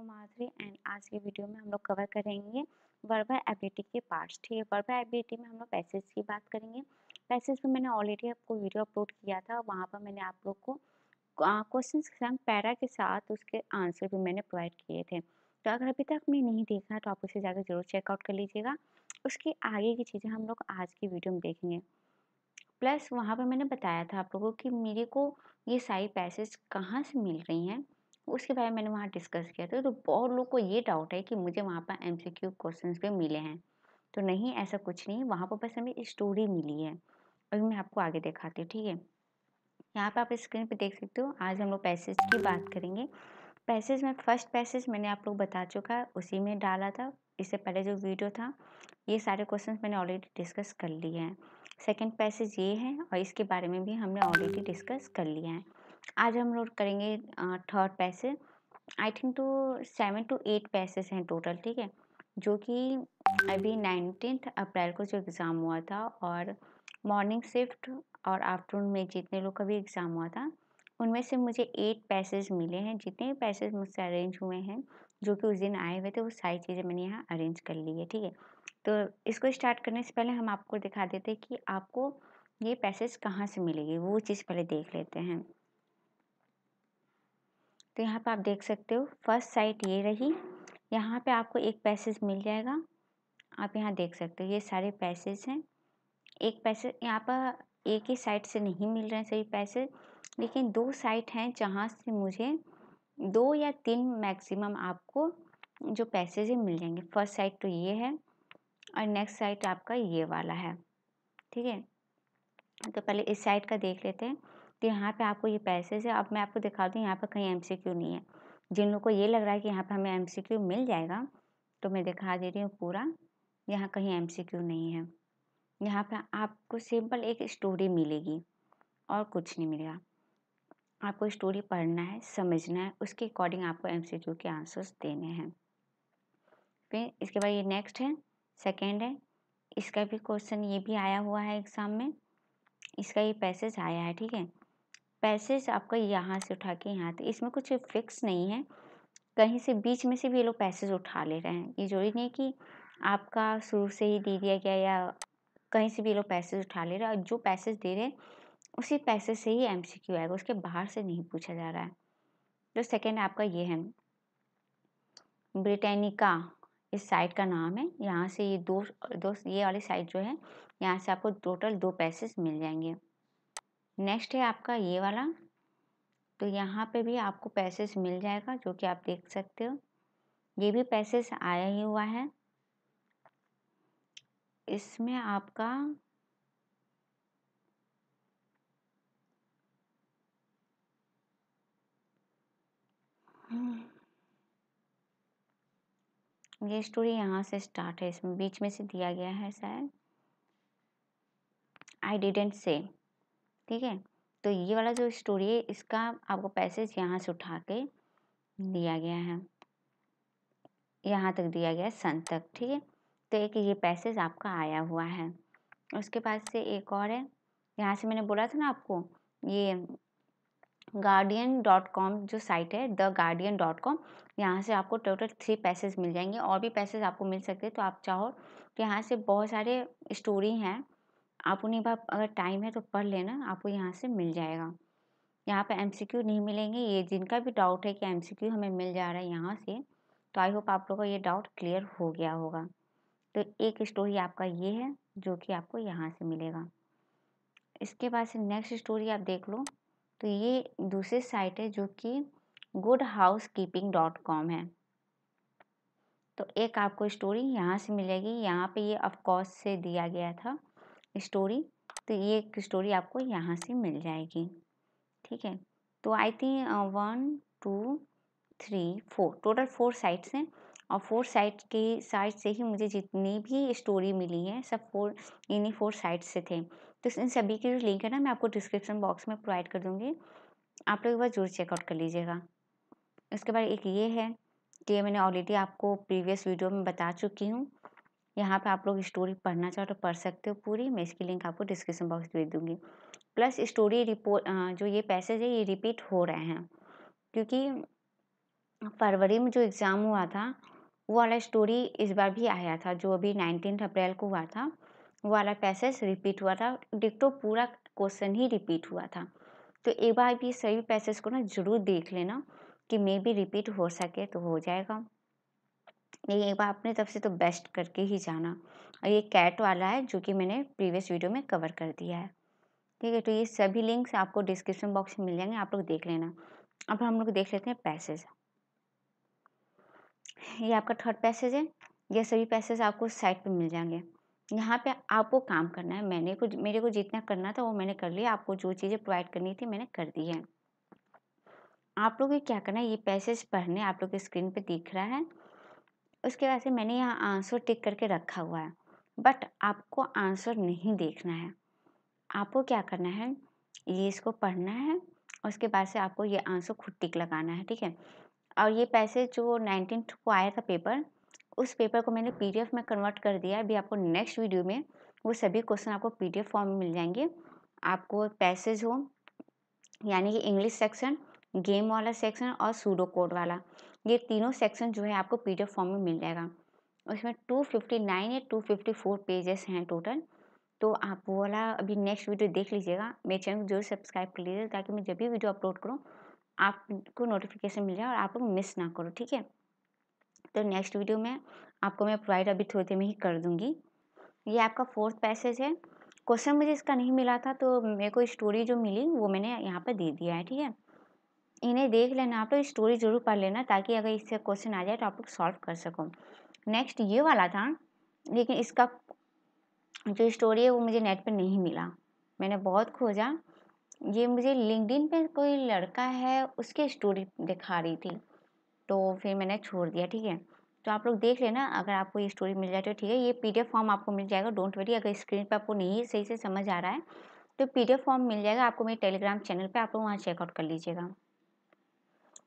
हूँ माधुरी एंड आज के वीडियो में हम लोग कवर करेंगे वर्बल एबिलिटी के पार्ट्स ठीक है वर्बल एबिलिटी में हम लोग पैसेज की बात करेंगे पैसेज पे मैंने ऑलरेडी आपको वीडियो अपलोड किया था वहाँ पर मैंने आप लोग को क्वेश्चन के संग पैरा के साथ उसके आंसर भी मैंने प्रोवाइड किए थे तो अगर अभी तक आपने नहीं देखा तो आप उसे जाकर जरूर चेकआउट कर लीजिएगा उसके आगे की चीज़ें हम लोग आज की वीडियो में देखेंगे प्लस वहाँ पर मैंने बताया था आप लोगों को कि मेरे को ये सारी पैसेज कहाँ से मिल रही हैं उसके बारे में मैंने वहाँ डिस्कस किया था तो बहुत लोग को ये डाउट है कि मुझे वहाँ पर एम सी क्यू क्वेश्चन भी मिले हैं तो नहीं ऐसा कुछ नहीं वहाँ पर बस हमें स्टोरी मिली है अभी मैं आपको आगे दिखाती हूँ ठीक है यहाँ पर आप स्क्रीन पर देख सकते हो आज हम लोग पैसेज की बात करेंगे पैसेज में फर्स्ट पैसेज मैंने आप लोग बता चुका है उसी में डाला था इससे पहले जो वीडियो था ये सारे क्वेश्चन मैंने ऑलरेडी डिस्कस कर लिए हैं सेकेंड पैसेज ये है और इसके बारे में भी हमने ऑलरेडी डिस्कस कर लिया है आज हम लोग करेंगे थर्ड पैसे आई थिंक तो सेवन टू एट पैसेज हैं टोटल ठीक है जो कि अभी नाइनटीन अप्रैल को जो एग्ज़ाम हुआ था और मॉर्निंग शिफ्ट और आफ्टरनून में जितने लोग का भी एग्ज़ाम हुआ था उनमें से मुझे एट पैसेज मिले हैं जितने पैसेज मुझसे अरेंज हुए हैं जो कि उस दिन आए हुए थे वो सारी चीज़ें मैंने यहाँ अरेंज कर ली है ठीक है तो इसको स्टार्ट करने से पहले हम आपको दिखा देते हैं कि आपको ये पैसेज कहाँ से मिलेगी वो चीज़ पहले देख लेते हैं तो यहाँ पे आप देख सकते हो फर्स्ट साइट ये रही यहाँ पे आपको एक पैसेज मिल जाएगा आप यहाँ देख सकते हो ये सारे पैसेज हैं एक पैसेज यहाँ पर एक ही साइट से नहीं मिल रहे हैं सभी पैसेज लेकिन दो साइट हैं जहाँ से मुझे दो या तीन मैक्सिमम आपको जो पैसेज मिल जाएंगे फर्स्ट साइट तो ये है और नेक्स्ट साइट आपका ये वाला है ठीक है तो पहले इस साइट का देख लेते हैं तो यहाँ पे आपको ये पैसे से अब मैं आपको दिखा दूँ यहाँ पर कहीं एम नहीं है जिन लोगों को ये लग रहा है कि यहाँ पर हमें एम मिल जाएगा तो मैं दिखा दे रही हूँ पूरा यहाँ कहीं एम नहीं है यहाँ पर आपको सिंपल एक स्टोरी मिलेगी और कुछ नहीं मिलेगा आपको स्टोरी पढ़ना है समझना है उसके अकॉर्डिंग आपको एम के आंसर्स देने हैं फिर इसके बाद ये नेक्स्ट है सेकेंड है इसका भी क्वेश्चन ये भी आया हुआ है एग्ज़ाम में इसका ये पैसेज आया है ठीक है पैसे से आपका यहाँ से उठा के यहाँ तक इसमें कुछ फिक्स नहीं है कहीं से बीच में से भी ये लोग पैसेज उठा ले रहे हैं ये जरूरी नहीं कि आपका शुरू से ही दे दिया गया या कहीं से भी ये लोग पैसेज उठा ले रहे हैं और जो पैसेज दे रहे हैं उसी पैसे से ही एम आएगा उसके बाहर से नहीं पूछा जा रहा है जो सेकेंड आपका ये है ब्रिटेनिका इस साइट का नाम है यहाँ से ये दो दो ये वाली साइट जो है यहाँ से आपको टोटल दो पैसेज मिल जाएंगे नेक्स्ट है आपका ये वाला तो यहाँ पे भी आपको पैसेज मिल जाएगा जो कि आप देख सकते हो ये भी पैसेज आया ही हुआ है इसमें आपका ये स्टोरी यहाँ से स्टार्ट है इसमें बीच में से दिया गया है शायद आई डिडेंट से ठीक है तो ये वाला जो स्टोरी है इसका आपको पैसेज यहाँ से उठा के दिया गया है यहाँ तक दिया गया है सन तक ठीक है तो एक ये पैसेज आपका आया हुआ है उसके पास से एक और है यहाँ से मैंने बोला था ना आपको ये गार्डियन डॉट कॉम जो साइट है द गार्डियन डॉट कॉम यहाँ से आपको टोटल थ्री पैसेज मिल जाएंगे और भी पैसेज आपको मिल सकते हैं तो आप चाहो तो यहाँ से बहुत सारे स्टोरी हैं आप उन्हें बार अगर टाइम है तो पढ़ लेना आपको यहाँ से मिल जाएगा यहाँ पे एमसीक्यू नहीं मिलेंगे ये जिनका भी डाउट है कि एमसीक्यू हमें मिल जा रहा है यहाँ से तो आई होप आप लोगों का ये डाउट क्लियर हो गया होगा तो एक स्टोरी आपका ये है जो कि आपको यहाँ से मिलेगा इसके बाद से नेक्स्ट स्टोरी आप देख लो तो ये दूसरी साइट है जो कि Good Housekeeping dot com है तो एक आपको स्टोरी यहाँ से मिलेगी यहाँ पे ये अफकोर्स से दिया गया था स्टोरी तो ये एक स्टोरी आपको यहाँ से मिल जाएगी ठीक है तो I think one two three four total four sites हैं और फोर साइट के साइट से ही मुझे जितनी भी स्टोरी मिली है सब फोर इन्हीं फोर साइट्स से थे तो इन सभी के जो लिंक है ना मैं आपको डिस्क्रिप्शन बॉक्स में प्रोवाइड कर दूँगी आप लोग एक बार जरूर चेकआउट कर लीजिएगा इसके बाद एक ये है कि मैंने ऑलरेडी आपको प्रीवियस वीडियो में बता चुकी हूँ यहाँ पे आप लोग स्टोरी पढ़ना चाहो तो पढ़ सकते हो पूरी मैं इसकी लिंक आपको डिस्क्रिप्शन बॉक्स दे दूंगी प्लस स्टोरी रिपोर्ट जो ये पैसेज है ये रिपीट हो रहे हैं क्योंकि फरवरी में जो एग्ज़ाम हुआ था वो वाला स्टोरी इस बार भी आया था जो अभी नाइनटीन अप्रैल को हुआ था वो वाला पैसेज रिपीट हुआ था डिक्टो पूरा क्वेश्चन ही रिपीट हुआ था तो एक बार भी सभी पैसेज को ना ज़रूर देख लेना कि मे भी रिपीट हो सके तो हो जाएगा नहीं एक बार अपने तरफ से तो बेस्ट करके ही जाना और ये कैट वाला है जो कि मैंने प्रीवियस वीडियो में कवर कर दिया है ठीक है तो ये सभी लिंक्स आपको डिस्क्रिप्शन बॉक्स में मिल जाएंगे आप लोग देख लेना अब हम लोग देख लेते हैं पैसेज ये आपका थर्ड पैसेज है ये सभी पैसेज आपको साइट पर मिल जाएंगे यहाँ पे आपको काम करना है मैंने कुछ मेरे को जितना करना था वो मैंने कर लिया आपको जो चीज़ें प्रोवाइड करनी थी मैंने कर दी है आप लोग क्या करना है ये पैसेज पढ़ने आप लोग के स्क्रीन पे दिख रहा है उसके बाद से मैंने यहाँ आंसर टिक करके रखा हुआ है बट आपको आंसर नहीं देखना है आपको क्या करना है ये इसको पढ़ना है उसके बाद से आपको ये आंसर खुद टिक लगाना है ठीक है और ये पैसे जो नाइनटीन को आया था पेपर उस पेपर को मैंने पी में कन्वर्ट कर दिया है अभी आपको नेक्स्ट वीडियो में वो सभी क्वेश्चन आपको पी फॉर्म में मिल जाएंगे आपको पैसेज हो यानी कि इंग्लिश सेक्शन गेम वाला सेक्शन और सूडो कोड वाला ये तीनों सेक्शन जो है आपको पी फॉर्म में मिल जाएगा उसमें 259 या 254 पेजेस हैं टोटल तो आप वो वाला अभी नेक्स्ट वीडियो देख लीजिएगा मेरे चैनल को जरूर सब्सक्राइब कर लीजिएगा ताकि मैं जब भी वीडियो अपलोड करूँ आपको नोटिफिकेशन मिल जाए और आप मिस ना करो ठीक है तो नेक्स्ट वीडियो में आपको मैं प्रोवाइड अभी थोड़ी देर में ही कर दूँगी ये आपका फोर्थ पैसेज है क्वेश्चन मुझे इसका नहीं मिला था तो मेरे को स्टोरी जो मिली वो मैंने यहाँ पर दे दिया है ठीक है इन्हें देख लेना आप लोग स्टोरी जरूर पढ़ लेना ताकि अगर इससे क्वेश्चन आ जाए तो आप लोग सॉल्व कर सको नेक्स्ट ये वाला था लेकिन इसका जो स्टोरी है वो मुझे नेट पर नहीं मिला मैंने बहुत खोजा ये मुझे लिंकडिन पे कोई लड़का है उसकी स्टोरी दिखा रही थी तो फिर मैंने छोड़ दिया ठीक है तो आप लोग देख लेना अगर आपको ये स्टोरी मिल जाए तो ठीक है ये पीडीएफ फॉर्म आपको मिल जाएगा डोंट वरी अगर स्क्रीन पर आपको नहीं सही से समझ आ रहा है तो पीडीएफ फॉर्म मिल जाएगा आपको मेरे टेलीग्राम चैनल पर आप लोग वहाँ चेकआउट कर लीजिएगा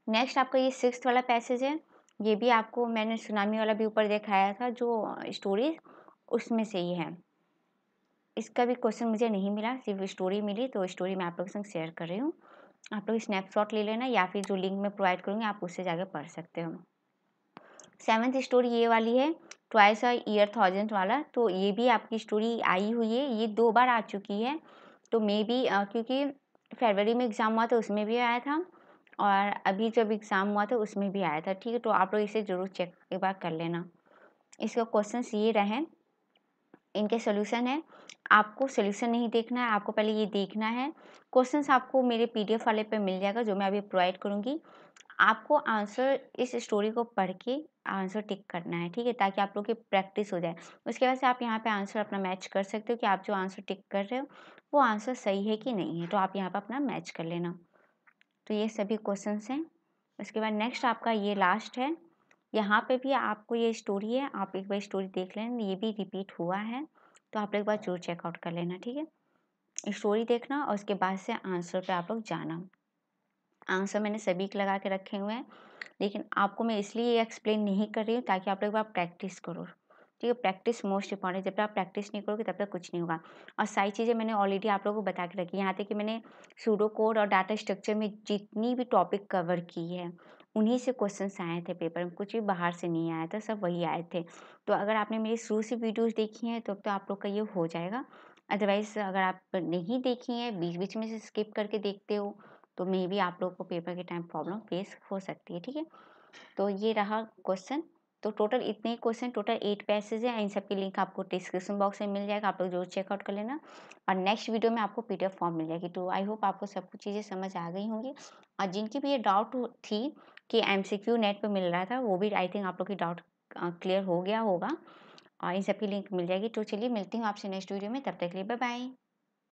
नेक्स्ट आपका ये सिक्स वाला पैसेज है ये भी आपको मैंने सुनामी वाला भी ऊपर दिखाया था जो स्टोरी उसमें से ही है इसका भी क्वेश्चन मुझे नहीं मिला सिर्फ स्टोरी मिली तो स्टोरी मैं आप लोगों के संग शेयर कर रही हूँ आप लोग स्नैपशॉट ले लेना या फिर जो लिंक मैं प्रोवाइड करूँगी आप उससे जाके पढ़ सकते हो सेवन्थ स्टोरी ये वाली है ट्वाइस और ईयर थाउजेंड वाला तो ये भी आपकी स्टोरी आई हुई है ये दो बार आ चुकी है तो मे बी क्योंकि फरवरी में एग्ज़ाम हुआ था तो उसमें भी आया था और अभी जब एग्ज़ाम हुआ था उसमें भी आया था ठीक है तो आप लोग इसे ज़रूर चेक एक बार कर लेना इसका क्वेश्चन ये रहे इनके सोल्यूशन है आपको सोल्यूशन नहीं देखना है आपको पहले ये देखना है क्वेश्चंस आपको मेरे पीडीएफ वाले पे मिल जाएगा जो मैं अभी प्रोवाइड करूँगी आपको आंसर इस स्टोरी को पढ़ के आंसर टिक करना है ठीक है ताकि आप लोग की प्रैक्टिस हो जाए उसके बाद से आप यहाँ पे आंसर अपना मैच कर सकते हो कि आप जो आंसर टिक कर रहे हो वो आंसर सही है कि नहीं है तो आप यहाँ पर अपना मैच कर लेना तो ये सभी क्वेश्चंस हैं उसके बाद नेक्स्ट आपका ये लास्ट है यहाँ पे भी आपको ये स्टोरी है आप एक बार स्टोरी देख लें ये भी रिपीट हुआ है तो आप लोग एक बार जरूर चेकआउट कर लेना ठीक है स्टोरी देखना और उसके बाद से आंसर पे आप लोग जाना आंसर मैंने सभी के लगा के रखे हुए हैं लेकिन आपको मैं इसलिए एक्सप्लेन नहीं कर रही हूँ ताकि आप लोग एक बार प्रैक्टिस करो ठीक है प्रैक्टिस मोस्ट इंपॉर्टेंट जब तक आप प्रैक्टिस नहीं करोगे तब तक कुछ नहीं होगा और सारी चीज़ें मैंने ऑलरेडी आप लोगों को बता के रखी यहाँ तक कि मैंने सूडो कोड और डाटा स्ट्रक्चर में जितनी भी टॉपिक कवर की है उन्हीं से क्वेश्चन आए थे पेपर में कुछ भी बाहर से नहीं आया था सब वही आए थे तो अगर आपने मेरी शुरू से वीडियोज़ देखी हैं तब तो अब तो आप लोग का ये हो जाएगा अदरवाइज़ अगर आप नहीं देखी हैं बीच बीच में से स्किप करके देखते हो तो मे भी आप लोग को पेपर के टाइम प्रॉब्लम फेस हो सकती है ठीक है तो ये रहा क्वेश्चन तो टोटल इतने ही क्वेश्चन टोटल एट पैसेज हैं इन सब लिंक आपको डिस्क्रिप्शन बॉक्स में मिल जाएगा आप लोग जरूर चेकआउट कर लेना और नेक्स्ट वीडियो में आपको पी फॉर्म मिल जाएगी तो आई होप आपको सब कुछ चीज़ें समझ आ गई होंगी और जिनकी भी ये डाउट थी कि एम नेट पर मिल रहा था वो भी आई थिंक आप लोग की डाउट क्लियर हो गया होगा और इन सबकी लिंक मिल जाएगी तो चलिए मिलती हूँ आपसे नेक्स्ट वीडियो में तब तक के लिए बाय बाय